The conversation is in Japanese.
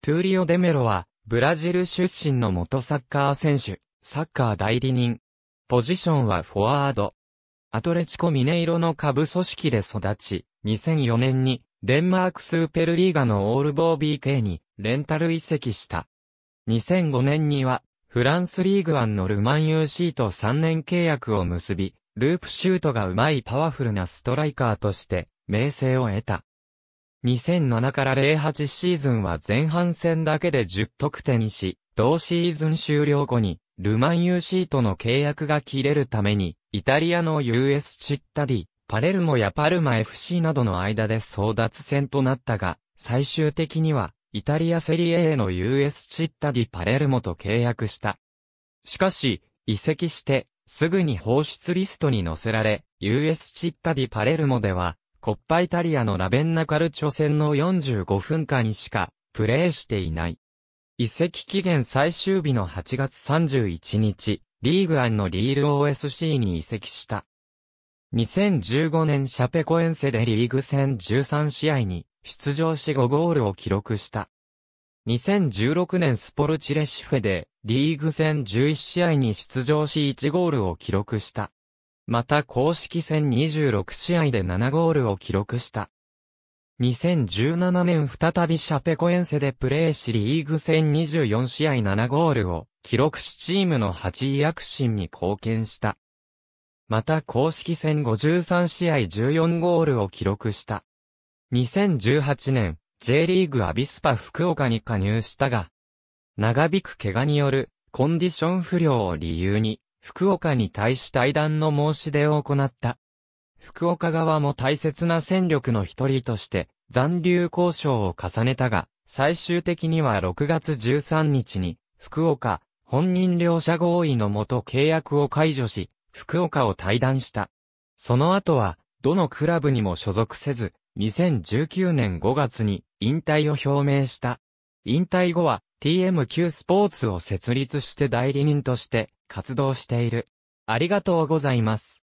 トゥーリオ・デメロは、ブラジル出身の元サッカー選手、サッカー代理人。ポジションはフォワード。アトレチコ・ミネイロの下部組織で育ち、2004年に、デンマークスーペルリーガのオールボー BK に、レンタル移籍した。2005年には、フランスリーグアンのルマン UC と3年契約を結び、ループシュートがうまいパワフルなストライカーとして、名声を得た。2007から08シーズンは前半戦だけで10得点し、同シーズン終了後に、ルマン UC との契約が切れるために、イタリアの US チッタディ、パレルモやパルマ FC などの間で争奪戦となったが、最終的には、イタリアセリエ A の US チッタディパレルモと契約した。しかし、移籍して、すぐに放出リストに載せられ、US チッタディパレルモでは、コッパイタリアのラベンナカルチョ戦の45分間にしかプレーしていない。移籍期限最終日の8月31日、リーグアンのリール OSC に移籍した。2015年シャペコエンセでリーグ戦13試合に出場し5ゴールを記録した。2016年スポルチレシフェでリーグ戦11試合に出場し1ゴールを記録した。また公式戦26試合で7ゴールを記録した。2017年再びシャペコエンセでプレーしリーグ戦24試合7ゴールを記録しチームの8位躍進に貢献した。また公式戦53試合14ゴールを記録した。2018年 J リーグアビスパ福岡に加入したが、長引く怪我によるコンディション不良を理由に福岡に対し対談の申し出を行った。福岡側も大切な戦力の一人として、残留交渉を重ねたが、最終的には6月13日に、福岡、本人両者合意のもと契約を解除し、福岡を対談した。その後は、どのクラブにも所属せず、2019年5月に引退を表明した。引退後は、TMQ スポーツを設立して代理人として活動している。ありがとうございます。